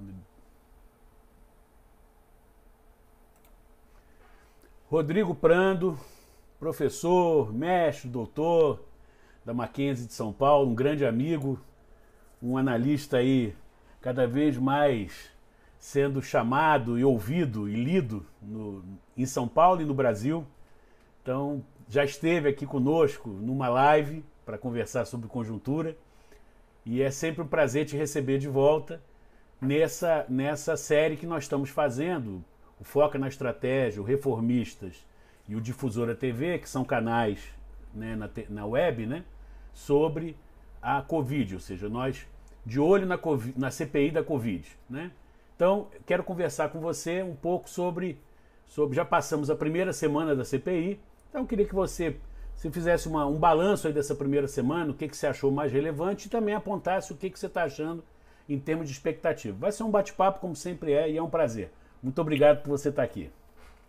Quando... Rodrigo Prando, professor, mestre, doutor da Mackenzie de São Paulo, um grande amigo, um analista aí cada vez mais sendo chamado e ouvido e lido no, em São Paulo e no Brasil. Então, já esteve aqui conosco numa live para conversar sobre conjuntura e é sempre um prazer te receber de volta nessa, nessa série que nós estamos fazendo, o Foca na Estratégia, o Reformistas e o Difusora TV, que são canais né, na, na web, né, sobre a Covid, ou seja, nós de olho na, COVID, na CPI da Covid. Né? Então, quero conversar com você um pouco sobre, sobre. Já passamos a primeira semana da CPI, então queria que você se fizesse uma, um balanço aí dessa primeira semana, o que, que você achou mais relevante e também apontasse o que, que você está achando em termos de expectativa. Vai ser um bate-papo, como sempre é, e é um prazer. Muito obrigado por você estar aqui.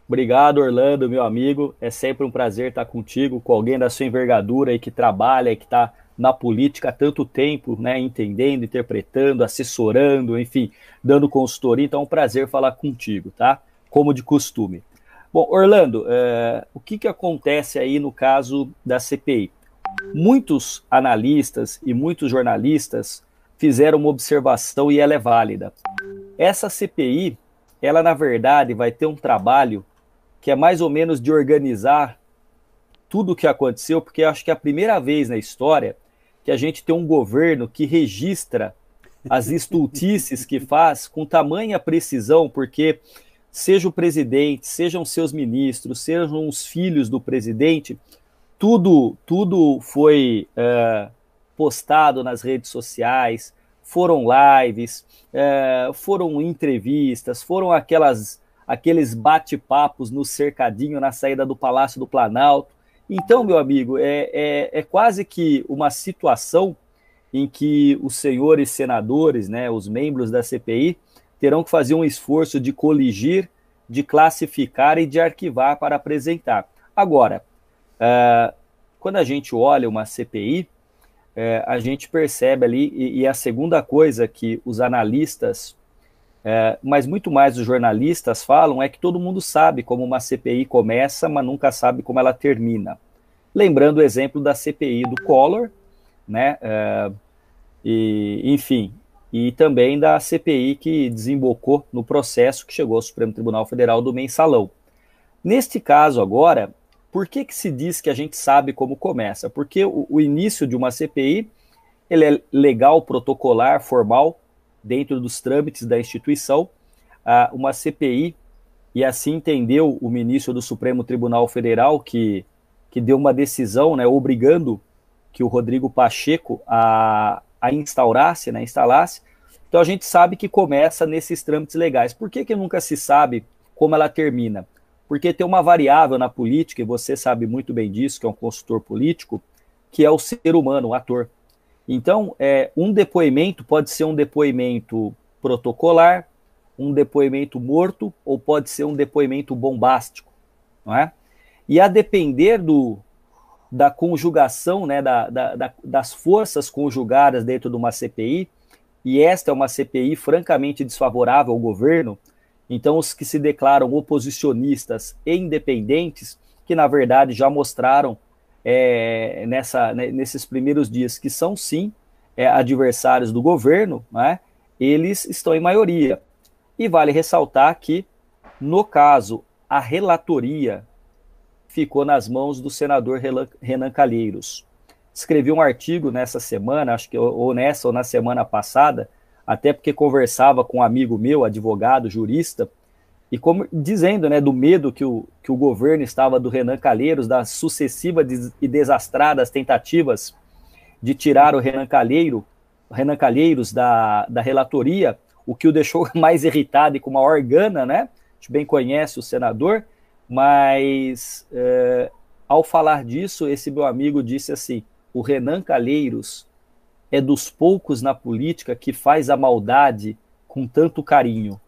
Obrigado, Orlando, meu amigo. É sempre um prazer estar contigo, com alguém da sua envergadura e que trabalha e que está na política há tanto tempo, né? Entendendo, interpretando, assessorando, enfim, dando consultoria. Então é um prazer falar contigo, tá? Como de costume. Bom, Orlando, é, o que, que acontece aí no caso da CPI? Muitos analistas e muitos jornalistas fizeram uma observação e ela é válida. Essa CPI, ela na verdade vai ter um trabalho que é mais ou menos de organizar tudo o que aconteceu, porque acho que é a primeira vez na história que a gente tem um governo que registra as estultices que faz com tamanha precisão, porque seja o presidente, sejam seus ministros, sejam os filhos do presidente, tudo, tudo foi uh, postado nas redes sociais, foram lives, é, foram entrevistas, foram aquelas aqueles bate-papos no cercadinho na saída do Palácio do Planalto. Então, meu amigo, é, é, é quase que uma situação em que os senhores senadores, né, os membros da CPI, terão que fazer um esforço de coligir, de classificar e de arquivar para apresentar. Agora, uh, quando a gente olha uma CPI, é, a gente percebe ali, e, e, a segunda coisa que os analistas, é, mas muito mais os jornalistas falam, é que todo mundo sabe como uma CPI começa, mas nunca sabe como ela termina. Lembrando o exemplo da CPI do Collor, né? É, e, enfim, e também da CPI que desembocou no processo que chegou ao Supremo Tribunal Federal do mensalão. Neste caso agora, por que, que se diz que a gente sabe como começa? Porque o, o início de uma CPI ele é legal, protocolar, formal, dentro dos trâmites da instituição. Ah, uma CPI, e assim entendeu o ministro do Supremo Tribunal Federal, que, que deu uma decisão né, obrigando que o Rodrigo Pacheco a, a instaurasse, né, instalasse. Então a gente sabe que começa nesses trâmites legais. Por que, que nunca se sabe como ela termina? Porque tem uma variável na política, e você sabe muito bem disso, que é um consultor político, que é o ser humano, o ator. Então, é, um depoimento pode ser um depoimento protocolar, um depoimento morto, ou pode ser um depoimento bombástico, não é? E a depender do, da conjugação, né, da, da, da, das forças conjugadas dentro de uma CPI, e esta é uma CPI francamente desfavorável ao governo, então, os que se declaram oposicionistas e independentes, que na verdade já mostraram é, nessa, né, nesses primeiros dias que são sim é, adversários do governo, né, eles estão em maioria. E vale ressaltar que, no caso, a relatoria ficou nas mãos do senador Renan Calheiros. Escrevi um artigo nessa semana, acho que ou nessa ou na semana passada, até porque conversava com um amigo meu, advogado, jurista, e como dizendo né, do medo que o, que o governo estava do Renan Calheiros, das sucessivas e desastradas tentativas de tirar o Renan Calheiro, Renan Calheiros da, da relatoria, o que o deixou mais irritado e com uma organa, né? A gente bem conhece o senador, mas é, ao falar disso, esse meu amigo disse assim: o Renan Calheiros é dos poucos na política que faz a maldade com tanto carinho.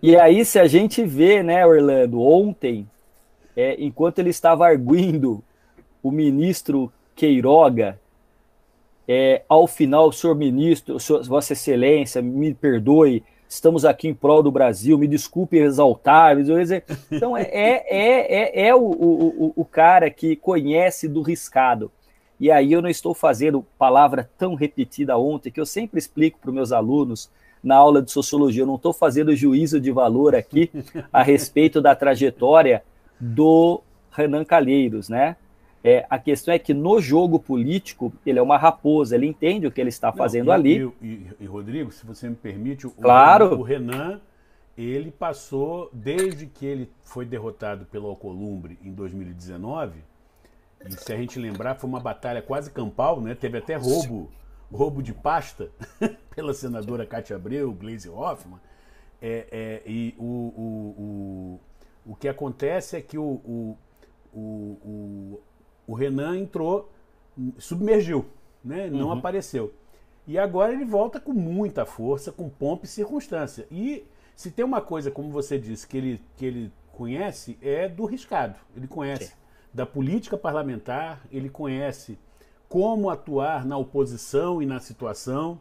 e é aí, se a gente vê, né, Orlando, ontem, é, enquanto ele estava arguindo o ministro Queiroga, é, ao final, senhor ministro, senhor, Vossa Excelência, me perdoe, estamos aqui em prol do Brasil, me desculpe exaltar. Então, é, é, é, é, o, o, o cara que conhece do riscado. E aí eu não estou fazendo palavra tão repetida ontem, que eu sempre explico para os meus alunos na aula de sociologia, eu não estou fazendo juízo de valor aqui a respeito da trajetória do Renan Calheiros, né? É, a questão é que no jogo político ele é uma raposa, ele entende o que ele está fazendo não, e, ali. E, e, e, Rodrigo, se você me permite, o, claro. o Renan ele passou desde que ele foi derrotado pelo Alcolumbre em 2019 e se a gente lembrar, foi uma batalha quase campal, né? Teve até roubo, roubo de pasta pela senadora Cátia Abreu, Blaise Hoffman. É, é, e o, o, o, o que acontece é que o, o, o, o Renan entrou, submergiu, né? não uhum. apareceu. E agora ele volta com muita força, com pompa e circunstância. E se tem uma coisa, como você disse, que ele, que ele conhece, é do riscado. Ele conhece. Sim da política parlamentar, ele conhece como atuar na oposição e na situação,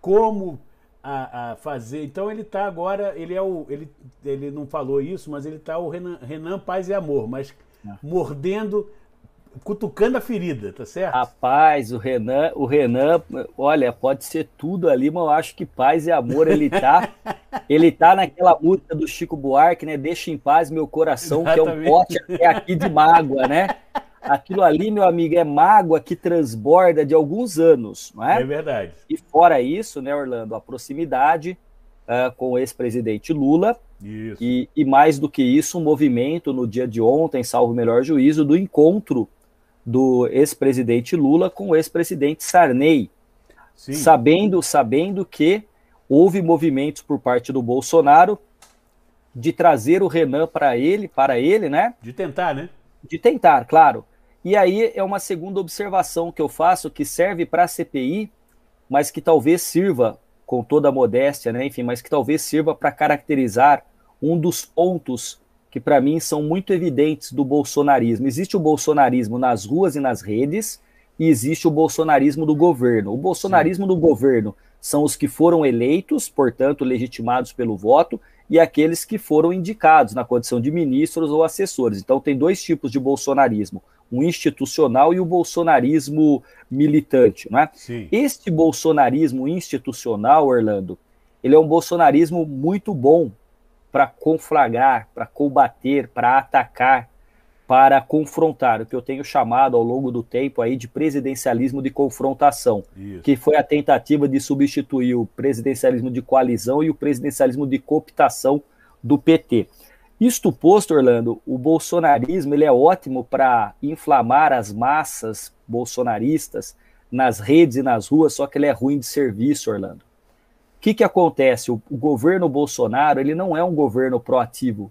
como a, a fazer. Então ele está agora, ele é o, ele, ele não falou isso, mas ele está o Renan, Renan Paz e Amor, mas é. mordendo cutucando a ferida, tá certo? Rapaz, o Renan, o Renan, olha, pode ser tudo ali, mas eu acho que paz e amor ele tá. ele tá naquela música do Chico Buarque, né? Deixa em paz meu coração, Exatamente. que é um pote até aqui de mágoa, né? Aquilo ali, meu amigo, é mágoa que transborda de alguns anos, não é? É verdade. E fora isso, né, Orlando, a proximidade uh, com o ex-presidente Lula, e, e, mais do que isso, um movimento no dia de ontem, salvo o melhor juízo, do encontro do ex-presidente Lula com o ex-presidente Sarney, Sim. sabendo sabendo que houve movimentos por parte do Bolsonaro de trazer o Renan para ele, para ele, né? De tentar, né? De tentar, claro. E aí é uma segunda observação que eu faço que serve para a CPI, mas que talvez sirva com toda a modéstia, né? Enfim, mas que talvez sirva para caracterizar um dos pontos que para mim são muito evidentes do bolsonarismo. Existe o bolsonarismo nas ruas e nas redes, e existe o bolsonarismo do governo. O bolsonarismo Sim. do governo são os que foram eleitos, portanto, legitimados pelo voto, e aqueles que foram indicados na condição de ministros ou assessores. Então, tem dois tipos de bolsonarismo: o institucional e o bolsonarismo militante. Né? Este bolsonarismo institucional, Orlando, ele é um bolsonarismo muito bom para conflagrar, para combater, para atacar, para confrontar, o que eu tenho chamado ao longo do tempo aí de presidencialismo de confrontação, Isso. que foi a tentativa de substituir o presidencialismo de coalizão e o presidencialismo de cooptação do PT. Isto posto, Orlando, o bolsonarismo ele é ótimo para inflamar as massas bolsonaristas nas redes e nas ruas, só que ele é ruim de serviço, Orlando que, que acontece? O, o governo Bolsonaro ele não é um governo proativo,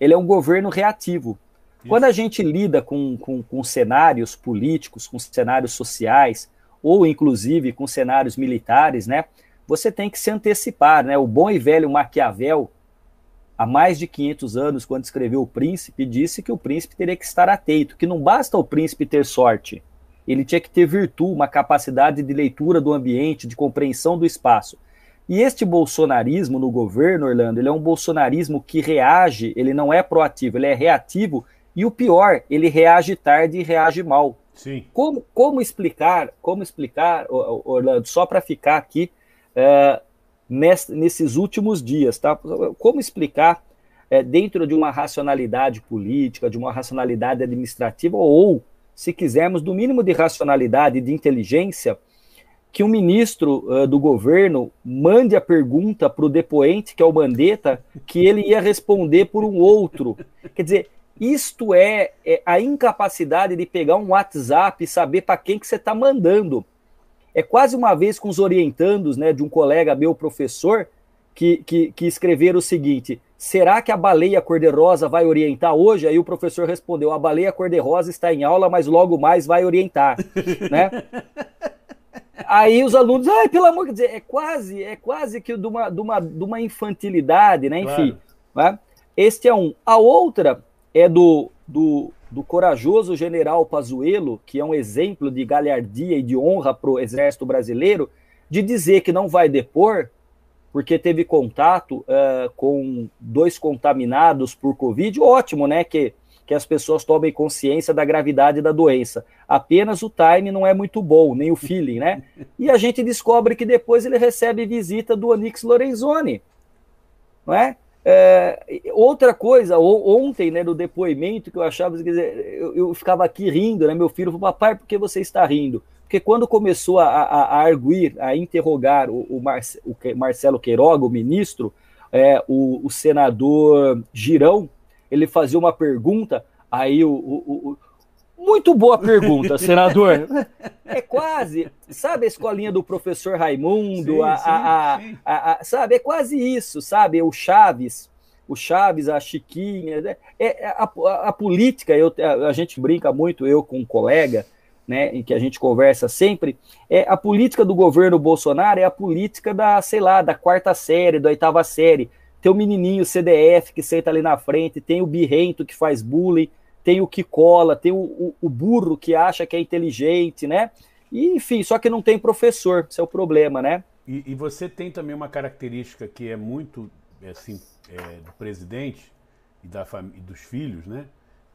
ele é um governo reativo. Isso. Quando a gente lida com, com, com cenários políticos, com cenários sociais, ou inclusive com cenários militares, né? Você tem que se antecipar, né? O bom e velho Maquiavel, há mais de 500 anos, quando escreveu O Príncipe, disse que o príncipe teria que estar atento, que não basta o príncipe ter sorte, ele tinha que ter virtude, uma capacidade de leitura do ambiente, de compreensão do espaço. E este bolsonarismo no governo, Orlando, ele é um bolsonarismo que reage, ele não é proativo, ele é reativo, e o pior, ele reage tarde e reage mal. Sim. Como, como explicar, como explicar, Orlando, só para ficar aqui eh, nesses últimos dias, tá? Como explicar eh, dentro de uma racionalidade política, de uma racionalidade administrativa, ou, se quisermos, do mínimo de racionalidade e de inteligência, que um ministro uh, do governo mande a pergunta para o depoente, que é o Mandetta, que ele ia responder por um outro. Quer dizer, isto é, é a incapacidade de pegar um WhatsApp e saber para quem que você está mandando. É quase uma vez com os orientandos né, de um colega meu, professor, que, que, que escreveram o seguinte: será que a baleia cor-de-rosa vai orientar hoje? Aí o professor respondeu: a baleia cor-de-rosa está em aula, mas logo mais vai orientar. né? Aí os alunos, ai, pelo amor de Deus, é quase, é quase que de uma, de uma, de uma infantilidade, né? Enfim. Claro. Né? Este é um. A outra é do, do, do corajoso general Pazuello, que é um exemplo de galhardia e de honra para o exército brasileiro, de dizer que não vai depor, porque teve contato uh, com dois contaminados por Covid. Ótimo, né? Que que as pessoas tomem consciência da gravidade da doença. Apenas o time não é muito bom, nem o feeling, né? E a gente descobre que depois ele recebe visita do Onix Lorenzoni, não é? é outra coisa, ontem, né, no depoimento que eu achava, quer dizer, eu, eu ficava aqui rindo, né, meu filho falou, papai, por que você está rindo? Porque quando começou a, a, a arguir, a interrogar o, o, Marce, o Marcelo Queiroga, o ministro, é, o, o senador Girão, ele fazia uma pergunta, aí o, o, o muito boa pergunta, senador. É quase, sabe a escolinha do professor Raimundo, sim, a, sim, a, sim. a, a, sabe, é quase isso, sabe, o Chaves, o Chaves, a Chiquinha, né? é, é a, a, política, eu, a, a, gente brinca muito, eu com um colega, né, em que a gente conversa sempre, é a política do governo Bolsonaro é a política da, sei lá, da quarta série, da oitava série, tem o menininho CDF que senta ali na frente, tem o birrento que faz bullying, tem o que cola, tem o, o, o burro que acha que é inteligente, né? E, enfim, só que não tem professor, esse é o problema, né? E, e você tem também uma característica que é muito, é assim, é, do presidente e, da e dos filhos, né?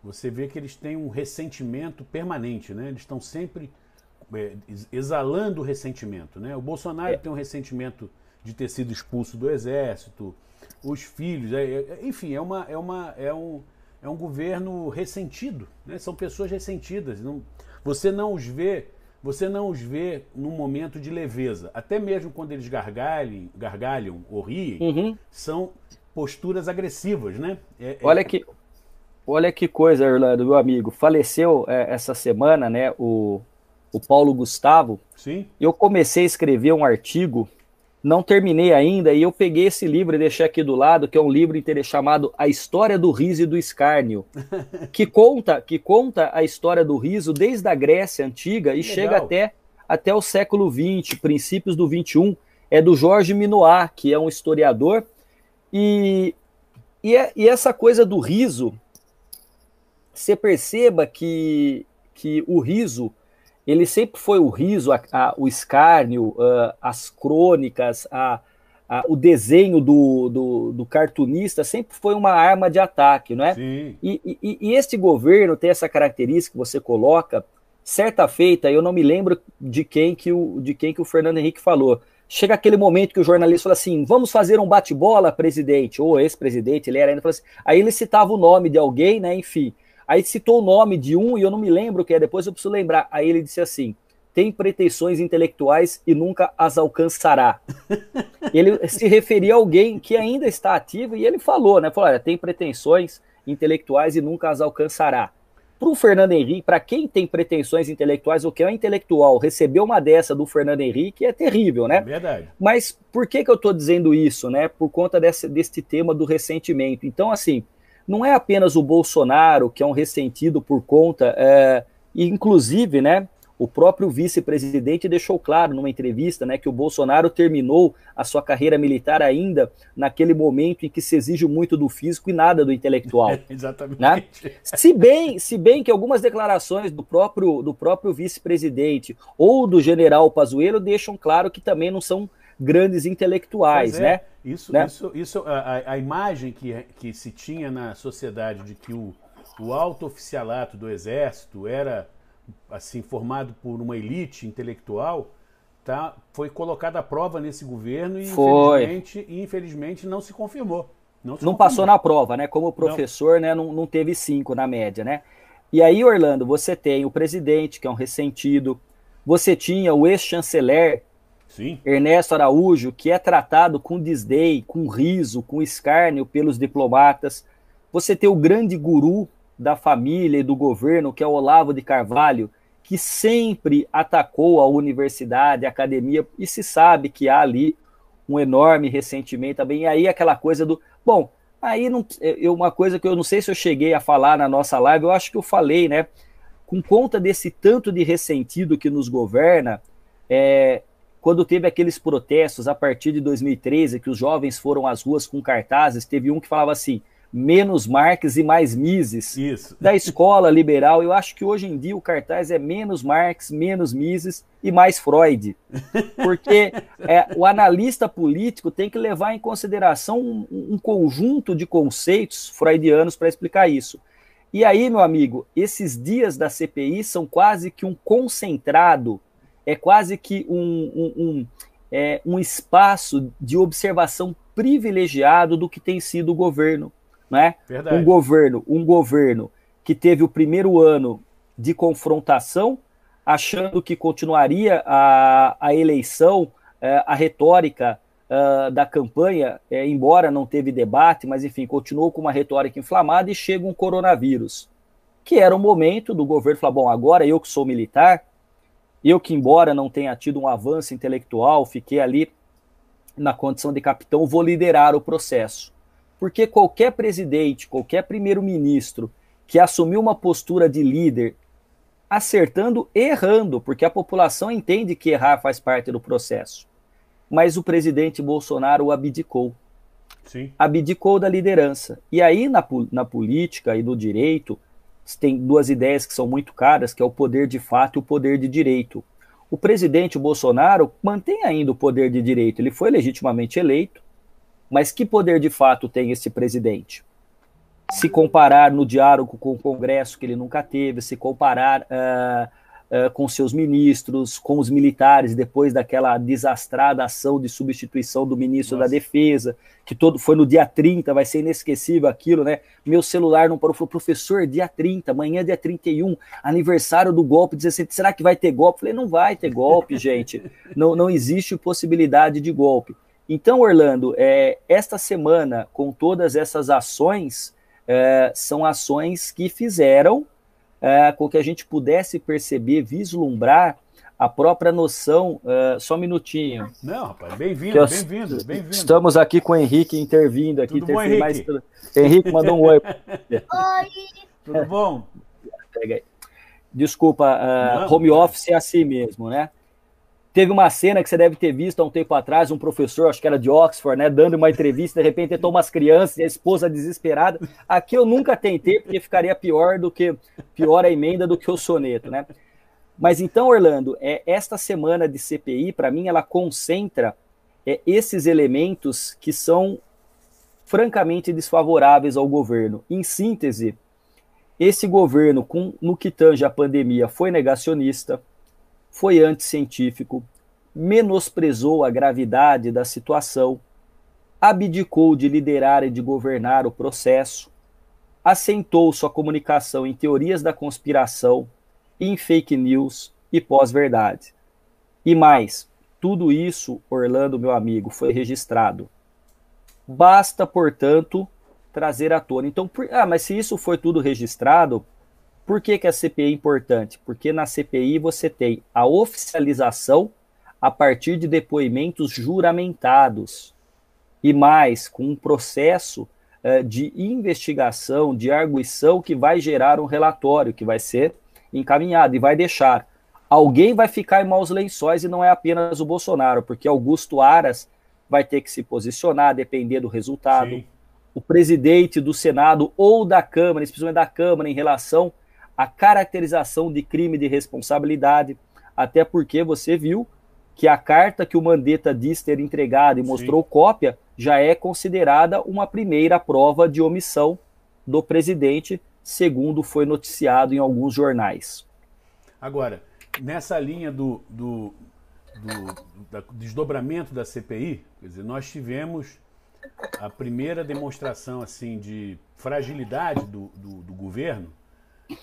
Você vê que eles têm um ressentimento permanente, né? Eles estão sempre é, exalando o ressentimento, né? O Bolsonaro é. tem um ressentimento de ter sido expulso do exército, os filhos, é, é, enfim, é, uma, é, uma, é, um, é um governo ressentido, né? são pessoas ressentidas. Não, você não os vê, você não os vê num momento de leveza. Até mesmo quando eles gargalhem, gargalham ou riem, uhum. são posturas agressivas, né? É, é olha, Que, olha que coisa, Orlando, meu amigo. Faleceu é, essa semana, né, o, o Paulo Gustavo. Sim. Eu comecei a escrever um artigo não terminei ainda e eu peguei esse livro e deixei aqui do lado, que é um livro chamado A História do Riso e do Escárnio, que conta, que conta a história do riso desde a Grécia antiga e Legal. chega até até o século XX, princípios do XXI, é do Jorge Minoá, que é um historiador. E, e, é, e essa coisa do riso, você perceba que, que o riso ele sempre foi o riso, a, a, o escárnio, a, ah, as crônicas, o desenho do, do, do, cartunista sempre foi uma arma de ataque, não é? Sim. E, e, e este governo tem essa característica que você coloca. Certa feita, eu não me lembro de quem que o, de quem que o Fernando Henrique falou. Chega aquele momento que o jornalista fala assim: vamos fazer um bate-bola, presidente, ou ex-presidente, ele era ainda, assim, aí ele citava o nome de alguém, né? Enfim. Aí citou o nome de um e eu não me lembro o que é, depois eu preciso lembrar. Aí ele disse assim: tem pretensões intelectuais e nunca as alcançará. ele se referia a alguém que ainda está ativo e ele falou, né? Falou: olha, tem pretensões intelectuais e nunca as alcançará. Para o Fernando Henrique, para quem tem pretensões intelectuais, o que é um intelectual, receber uma dessa do Fernando Henrique é terrível, né? É verdade. Mas por que, que eu estou dizendo isso, né? Por conta desse, desse tema do ressentimento. Então, assim, não é apenas o Bolsonaro que é um ressentido por conta, é, inclusive, né? O próprio vice-presidente deixou claro numa entrevista né, que o Bolsonaro terminou a sua carreira militar ainda naquele momento em que se exige muito do físico e nada do intelectual. Né? exatamente. Né? Se, bem, se bem que algumas declarações do próprio, do próprio vice-presidente ou do general Pazuello deixam claro que também não são grandes intelectuais, é, né? Isso, né? isso, isso a, a, imagem que, que se tinha na sociedade de que o, o alto oficialato do exército era assim formado por uma elite intelectual, tá? Foi colocada à prova nesse governo e Foi. infelizmente, infelizmente não se confirmou. Não, não passou na prova, né? Como professor, não. né? Não, não teve cinco na média, né? E aí, Orlando, você tem o presidente, que é um ressentido, você tinha o ex-chanceler, Sim. Ernesto Araújo, que é tratado com desdém, com riso, com escárnio pelos diplomatas. Você tem o grande guru da família e do governo, que é o Olavo de Carvalho, que sempre atacou a universidade, a academia, e se sabe que há ali um enorme ressentimento também. Tá e aí aquela coisa do. Bom, aí não, é, eu, uma coisa que eu não sei se eu cheguei a falar na nossa live, eu acho que eu falei, né? Com conta desse tanto de ressentido que nos governa, é, quando teve aqueles protestos a partir de 2013, que os jovens foram às ruas com cartazes, teve um que falava assim: menos Marx e mais Mises. Isso. Da escola liberal, eu acho que hoje em dia o cartaz é menos Marx, menos Mises e mais Freud. Porque é, o analista político tem que levar em consideração um, um conjunto de conceitos freudianos para explicar isso. E aí, meu amigo, esses dias da CPI são quase que um concentrado é quase que um, um, um, é, um espaço de observação privilegiado do que tem sido o governo. Né? Verdade. Um governo, um governo que teve o primeiro ano de confrontação, achando que continuaria a, a eleição, é, a retórica Uh, da campanha, é, embora não teve debate, mas enfim, continuou com uma retórica inflamada e chega um coronavírus, que era o momento do governo falar: bom, agora eu que sou militar, eu que, embora não tenha tido um avanço intelectual, fiquei ali na condição de capitão, vou liderar o processo. Porque qualquer presidente, qualquer primeiro-ministro que assumiu uma postura de líder, acertando errando, porque a população entende que errar faz parte do processo. Mas o presidente Bolsonaro abdicou. Sim. Abdicou da liderança. E aí, na, na política e no direito, você tem duas ideias que são muito caras, que é o poder de fato e o poder de direito. O presidente Bolsonaro mantém ainda o poder de direito, ele foi legitimamente eleito, mas que poder de fato tem esse presidente? Se comparar no diálogo com o Congresso, que ele nunca teve, se comparar uh, eh, com seus ministros, com os militares, depois daquela desastrada ação de substituição do ministro Nossa. da Defesa, que todo foi no dia 30, vai ser inesquecível aquilo, né? Meu celular não parou, falou, professor, dia 30, amanhã é dia 31, aniversário do golpe 17, será que vai ter golpe? Falei, não vai ter golpe, gente, não, não existe possibilidade de golpe. Então, Orlando, é, esta semana, com todas essas ações, é, são ações que fizeram é, com que a gente pudesse perceber, vislumbrar a própria noção. É, só um minutinho. Não, rapaz, bem-vindo, bem-vindo, bem-vindo. Estamos aqui com o Henrique intervindo aqui. Tudo bom, Henrique? Mais... Henrique mandou um oi. Oi! Tudo bom? Desculpa, uh, Não, home office é assim mesmo, né? Teve uma cena que você deve ter visto há um tempo atrás, um professor, acho que era de Oxford, né, dando uma entrevista, de repente entrou umas crianças e a esposa desesperada. Aqui eu nunca tentei, porque ficaria pior do que pior a emenda do que o soneto, né? Mas então, Orlando, é, esta semana de CPI, para mim, ela concentra é, esses elementos que são francamente desfavoráveis ao governo. Em síntese, esse governo, com, no que tange a pandemia, foi negacionista foi anticientífico, menosprezou a gravidade da situação, abdicou de liderar e de governar o processo, assentou sua comunicação em teorias da conspiração, em fake news e pós-verdade. E mais, tudo isso, Orlando, meu amigo, foi registrado. Basta, portanto, trazer à tona. Então, por... ah, mas se isso foi tudo registrado, por que, que a CPI é importante? Porque na CPI você tem a oficialização a partir de depoimentos juramentados e mais com um processo uh, de investigação, de arguição que vai gerar um relatório que vai ser encaminhado e vai deixar. Alguém vai ficar em maus lençóis e não é apenas o Bolsonaro, porque Augusto Aras vai ter que se posicionar, depender do resultado. Sim. O presidente do Senado ou da Câmara, especialmente da Câmara, em relação a caracterização de crime de responsabilidade, até porque você viu que a carta que o Mandetta diz ter entregado e mostrou Sim. cópia já é considerada uma primeira prova de omissão do presidente, segundo foi noticiado em alguns jornais. Agora, nessa linha do, do, do, do desdobramento da CPI, quer dizer, nós tivemos a primeira demonstração assim de fragilidade do, do, do governo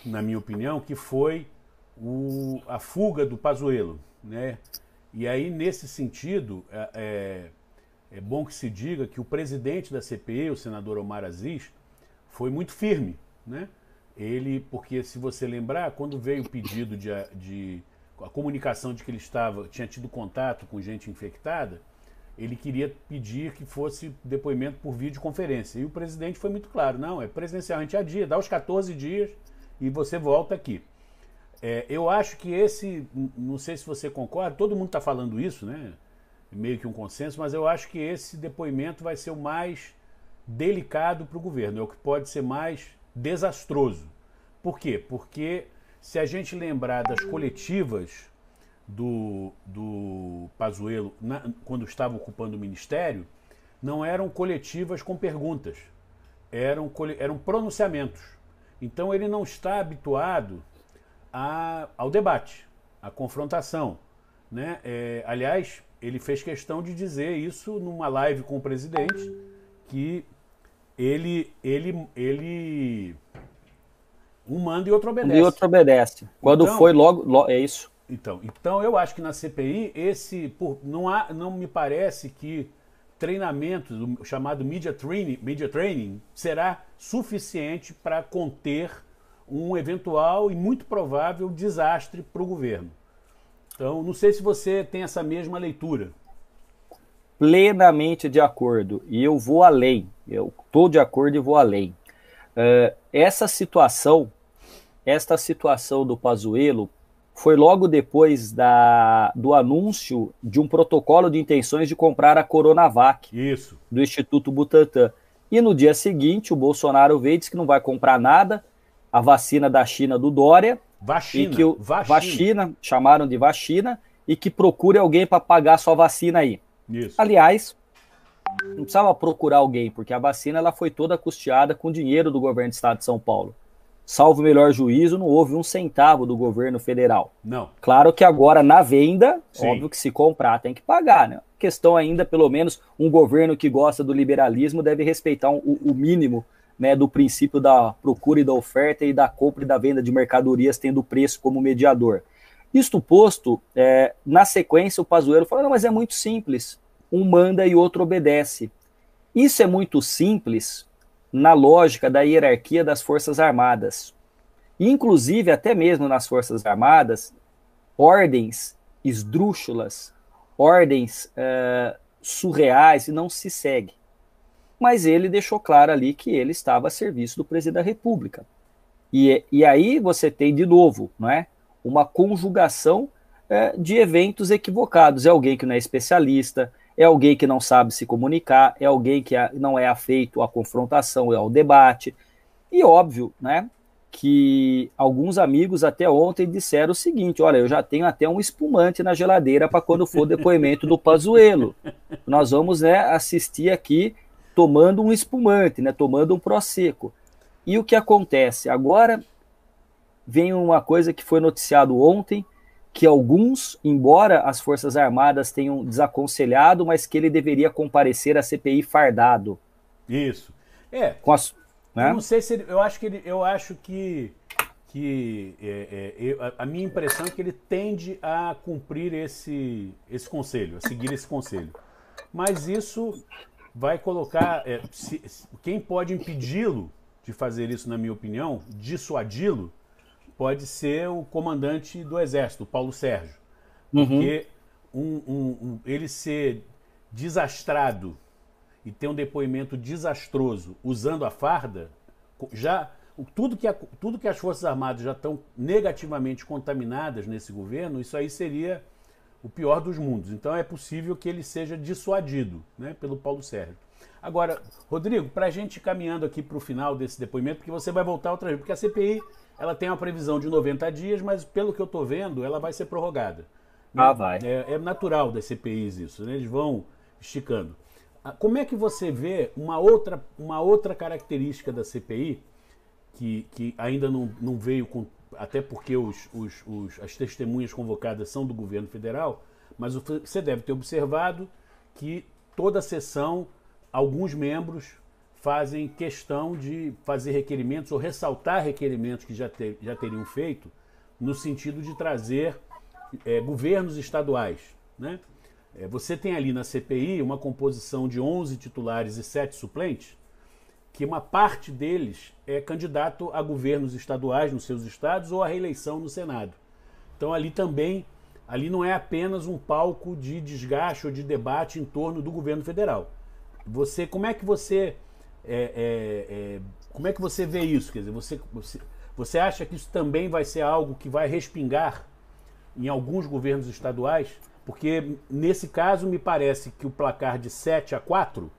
na minha opinião, que foi o, a fuga do Pazuello, né? E aí, nesse sentido, é, é, é bom que se diga que o presidente da CPI, o senador Omar Aziz, foi muito firme, né? Ele, porque se você lembrar, quando veio o pedido de, de a comunicação de que ele estava tinha tido contato com gente infectada, ele queria pedir que fosse depoimento por videoconferência. E o presidente foi muito claro: não, é presencialmente a gente adia, dá os 14 dias e você volta aqui. É, eu acho que esse, não sei se você concorda, todo mundo está falando isso, né? Meio que um consenso, mas eu acho que esse depoimento vai ser o mais delicado para o governo, é o que pode ser mais desastroso. Por quê? Porque se a gente lembrar das coletivas do, do Pazuello na, quando estava ocupando o ministério, não eram coletivas com perguntas, eram, eram pronunciamentos. Então ele não está habituado a, ao debate, à confrontação. Né? É, aliás, ele fez questão de dizer isso numa live com o presidente, que ele, ele, ele um manda e outro obedece. E outro obedece. Quando então, foi logo, logo, é isso. Então, então eu acho que na CPI esse por, não há, não me parece que treinamento o chamado media training, media training será suficiente para conter um eventual e muito provável desastre para o governo. Então, não sei se você tem essa mesma leitura. Plenamente de acordo. E eu vou além. Eu estou de acordo e vou além. Uh, essa situação, esta situação do Pazuello foi logo depois da, do anúncio de um protocolo de intenções de comprar a Coronavac Isso. do Instituto Butantan. E no dia seguinte, o Bolsonaro veio e disse que não vai comprar nada, a vacina da China do Dória. Vacina, e que o, vacina. vacina chamaram de vacina, e que procure alguém para pagar sua vacina aí. Isso. Aliás, não precisava procurar alguém, porque a vacina ela foi toda custeada com dinheiro do governo do estado de São Paulo salvo o melhor juízo, não houve um centavo do governo federal. Não. Claro que agora na venda, Sim. óbvio que se comprar tem que pagar, né? Questão ainda, pelo menos, um governo que gosta do liberalismo deve respeitar um, o mínimo né, do princípio da procura e da oferta e da compra e da venda de mercadorias, tendo o preço como mediador. Isto posto, é, na sequência o Pazuello fala, não, mas é muito simples, um manda e outro obedece. Isso é muito simples na lógica da hierarquia das Forças Armadas. Inclusive, até mesmo nas Forças Armadas, ordens esdrúxulas, ordens uh, surreais, não se segue. Mas ele deixou claro ali que ele estava a serviço do presidente da República. E, e aí você tem, de novo, não é? uma conjugação uh, de eventos equivocados. É alguém que não é especialista, é alguém que não sabe se comunicar, é alguém que não é afeito à confrontação e é ao debate. E óbvio, né, que alguns amigos até ontem disseram o seguinte: olha, eu já tenho até um espumante na geladeira para quando for o depoimento do Pazuello. Nós vamos, né, assistir aqui tomando um espumante, né, tomando um prosecco. E o que acontece agora? Vem uma coisa que foi noticiado ontem que alguns, embora as Forças Armadas tenham desaconselhado, mas que ele deveria comparecer à CPI fardado. Isso. É. Com as, né? Eu não sei se ele, eu acho que ele, eu acho que que é, é, eu, a minha impressão é que ele tende a cumprir esse esse conselho, a seguir esse conselho. Mas isso vai colocar é, se, quem pode impedi-lo de fazer isso, na minha opinião, dissuadi-lo pode ser o comandante do Exército, Paulo Sérgio. Uhum. Porque um, um, um, ele ser desastrado e ter um depoimento desastroso usando a farda, já tudo que, a, tudo que as Forças Armadas já estão negativamente contaminadas nesse governo, isso aí seria o pior dos mundos. Então é possível que ele seja dissuadido né, pelo Paulo Sérgio. Agora, Rodrigo, para a gente caminhando aqui para o final desse depoimento, porque você vai voltar outra vez, porque a CPI ela tem uma previsão de 90 dias, mas pelo que eu estou vendo, ela vai ser prorrogada. Ah, né? vai. É, é natural das CPIs isso, né? eles vão esticando. Ah, como é que você vê uma outra, uma outra característica da CPI, que, que ainda não, não veio, com, até porque os, os, os, as testemunhas convocadas são do governo federal, mas você deve ter observado que toda a sessão, alguns membros fazem questão de fazer requerimentos ou ressaltar requerimentos que já, ter, já teriam feito no sentido de trazer é, governos estaduais. Né? É, você tem ali na CPI uma composição de 11 titulares e 7 suplentes, que uma parte deles é candidato a governos estaduais nos seus estados ou a reeleição no Senado. Então ali também, ali não é apenas um palco de desgaste ou de debate em torno do governo federal. Você, como é que você é, é, é, como é que você vê isso? Quer dizer, você, você, você acha que isso também vai ser algo que vai respingar em alguns governos estaduais? Porque nesse caso me parece que o placar de 7 a 4,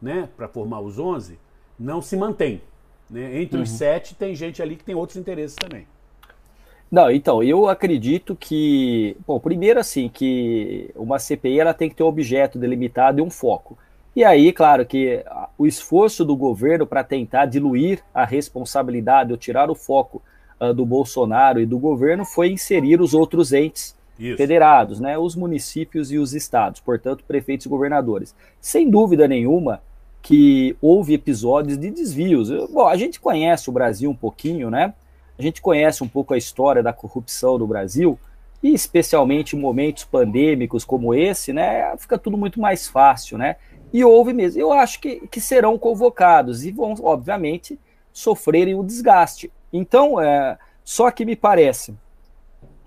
né, para formar os 11, não se mantém. Né? Entre uhum. os 7 tem gente ali que tem outros interesses também. Não, então, eu acredito que, bom, primeiro assim, que uma CPI ela tem que ter um objeto delimitado e um foco. E aí, claro que o esforço do governo para tentar diluir a responsabilidade ou tirar o foco uh, do Bolsonaro e do governo foi inserir os outros entes Isso. federados, né, os municípios e os estados, portanto, prefeitos e governadores. Sem dúvida nenhuma que houve episódios de desvios. Bom, a gente conhece o Brasil um pouquinho, né? A gente conhece um pouco a história da corrupção no Brasil e especialmente em momentos pandêmicos como esse, né? Fica tudo muito mais fácil, né? E houve mesmo. Eu acho que, que serão convocados e vão, obviamente, sofrerem o desgaste. Então, é, só que me parece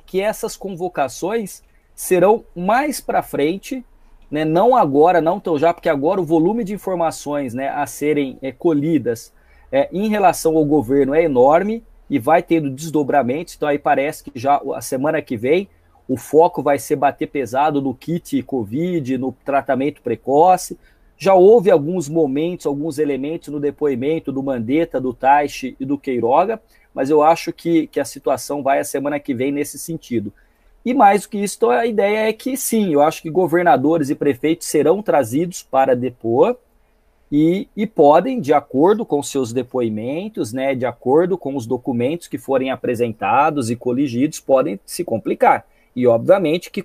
que essas convocações serão mais para frente, né, não agora, não tão já, porque agora o volume de informações né, a serem é, colhidas é, em relação ao governo é enorme e vai tendo desdobramento. Então, aí parece que já a semana que vem o foco vai ser bater pesado no kit Covid, no tratamento precoce, já houve alguns momentos, alguns elementos no depoimento do Mandetta, do Taishi e do Queiroga, mas eu acho que, que a situação vai a semana que vem nesse sentido. E mais do que isso, então, a ideia é que sim, eu acho que governadores e prefeitos serão trazidos para depor e, e podem, de acordo com seus depoimentos, né, de acordo com os documentos que forem apresentados e coligidos, podem se complicar. E obviamente que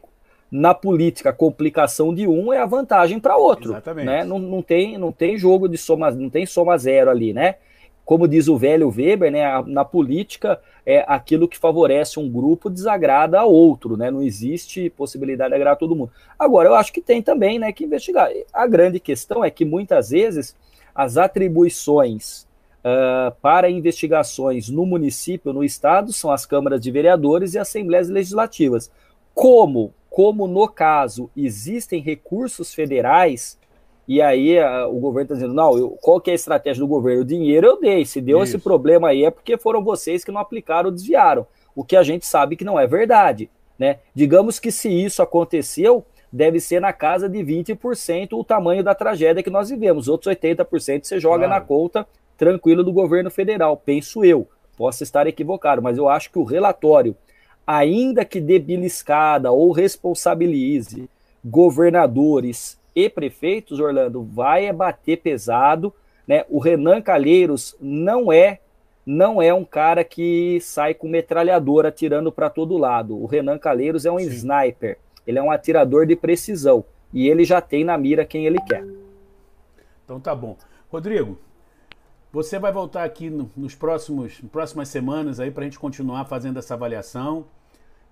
na política, a complicação de um é a vantagem para outro. Exatamente. Né? Não, não, tem, não tem jogo de soma, não tem soma zero ali, né? Como diz o velho Weber, né, na política, é aquilo que favorece um grupo desagrada a outro, né? Não existe possibilidade de agradar todo mundo. Agora, eu acho que tem também né, que investigar. A grande questão é que muitas vezes as atribuições uh, para investigações no município, no estado, são as câmaras de vereadores e assembleias legislativas. Como como no caso existem recursos federais, e aí a, o governo está dizendo, não, eu, qual que é a estratégia do governo? O dinheiro eu dei, se deu Isso. esse problema aí é porque foram vocês que não aplicaram ou desviaram, o que a gente sabe que não é verdade. Né? Digamos que se isso aconteceu, deve ser na casa de 20% o tamanho da tragédia que nós vivemos. Outros 80% você joga claro. na conta tranquilo do governo federal, penso eu. Posso estar equivocado, mas eu acho que o relatório ainda que debiliscada ou responsabilize governadores e prefeitos, Orlando, vai é bater pesado. Né? O Renan Calheiros não é não é um cara que sai com metralhadora atirando para todo lado. O Renan Calheiros é um Sim. sniper, ele é um atirador de precisão e ele já tem na mira quem ele quer. Então tá bom. Rodrigo, você vai voltar aqui no, nos próximos próximas semanas aí para a gente continuar fazendo essa avaliação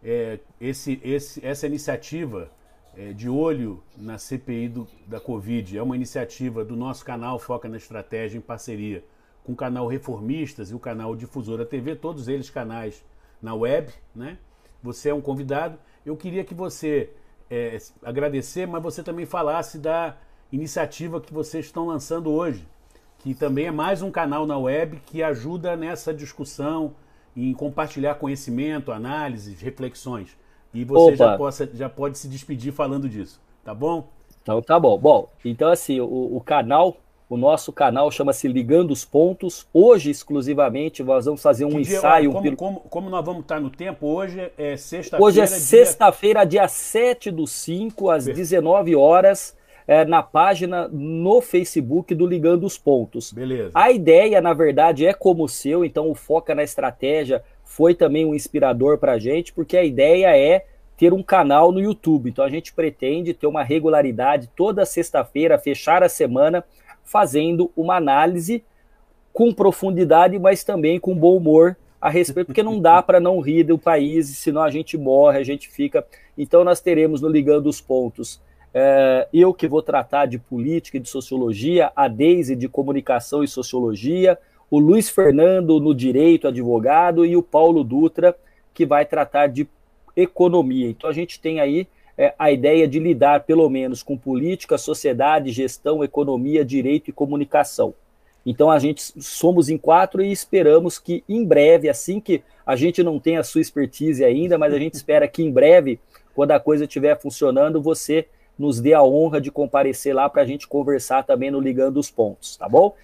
é, esse, esse, essa iniciativa é, de olho na CPI do, da Covid é uma iniciativa do nosso canal Foca na Estratégia em parceria com o canal Reformistas e o canal Difusora TV, todos eles canais na web, né? Você é um convidado. Eu queria que você é, agradecer, mas você também falasse da iniciativa que vocês estão lançando hoje, que também é mais um canal na web que ajuda nessa discussão, em compartilhar conhecimento, análises, reflexões. E você já, possa, já pode se despedir falando disso, tá bom? Então tá bom. Bom, então assim, o, o canal, o nosso canal chama-se Ligando os Pontos. Hoje, exclusivamente, nós vamos fazer um dia, ensaio. Como, como, como, nós vamos estar no tempo, hoje é sexta-feira. Hoje é sexta-feira, dia... dia 7 do 5, às Perfeito. 19 horas é, na página no Facebook do Ligando os Pontos. Beleza. A ideia, na verdade, é como o seu, então o Foca na Estratégia foi também um inspirador para a gente, porque a ideia é ter um canal no YouTube. Então a gente pretende ter uma regularidade toda sexta-feira, fechar a semana, fazendo uma análise com profundidade, mas também com bom humor a respeito, porque não dá para não rir do país, senão a gente morre, a gente fica. Então nós teremos no Ligando os Pontos é, eu que vou tratar de política e de sociologia, a Deise de comunicação e sociologia, o Luiz Fernando no direito, advogado, e o Paulo Dutra, que vai tratar de economia. Então a gente tem aí é, a ideia de lidar, pelo menos, com política, sociedade, gestão, economia, direito e comunicação. Então a gente somos em quatro e esperamos que em breve, assim que a gente não tem a sua expertise ainda, mas a gente espera que em breve, quando a coisa estiver funcionando, você nos dê a honra de comparecer lá para a gente conversar também no Ligando os Pontos, tá bom?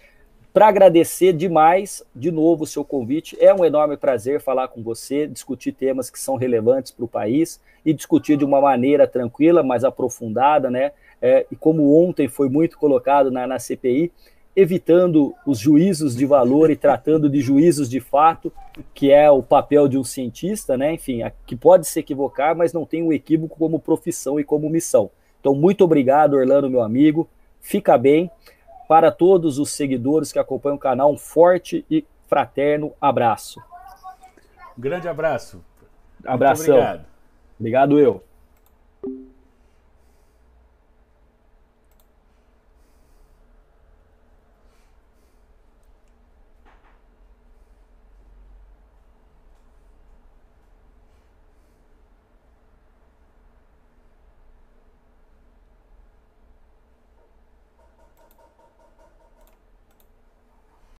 Para agradecer demais, de novo, o seu convite. É um enorme prazer falar com você, discutir temas que são relevantes para o país e discutir de uma maneira tranquila, mais aprofundada, né? É, e como ontem foi muito colocado na, na CPI, evitando os juízos de valor e tratando de juízos de fato, que é o papel de um cientista, né? Enfim, que pode se equivocar, mas não tem o um equívoco como profissão e como missão. Então, muito obrigado, Orlando, meu amigo. Fica bem. Para todos os seguidores que acompanham o canal, um forte e fraterno abraço. Um grande abraço. Abração. Muito obrigado. Obrigado, eu.